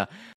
là